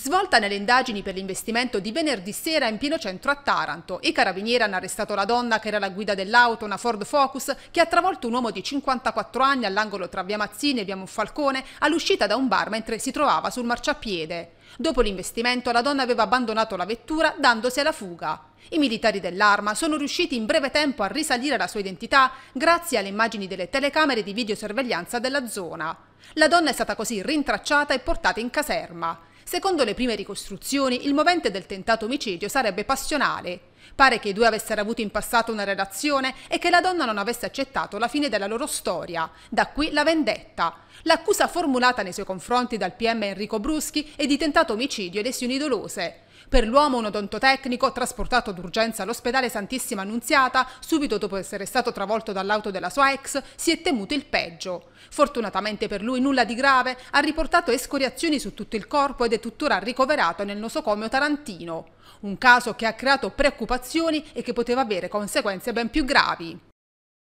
Svolta nelle indagini per l'investimento di venerdì sera in pieno centro a Taranto, i carabinieri hanno arrestato la donna che era la guida dell'auto, una Ford Focus, che ha travolto un uomo di 54 anni all'angolo tra via Mazzini e via Monfalcone all'uscita da un bar mentre si trovava sul marciapiede. Dopo l'investimento la donna aveva abbandonato la vettura dandosi alla fuga. I militari dell'arma sono riusciti in breve tempo a risalire la sua identità grazie alle immagini delle telecamere di videosorveglianza della zona. La donna è stata così rintracciata e portata in caserma. Secondo le prime ricostruzioni, il movente del tentato omicidio sarebbe passionale Pare che i due avessero avuto in passato una relazione e che la donna non avesse accettato la fine della loro storia. Da qui la vendetta. L'accusa formulata nei suoi confronti dal PM Enrico Bruschi è di tentato omicidio e lesioni dolose. Per l'uomo un odontotecnico trasportato d'urgenza all'ospedale Santissima Annunziata, subito dopo essere stato travolto dall'auto della sua ex, si è temuto il peggio. Fortunatamente per lui nulla di grave, ha riportato escoriazioni su tutto il corpo ed è tuttora ricoverato nel nosocomio tarantino un caso che ha creato preoccupazioni e che poteva avere conseguenze ben più gravi.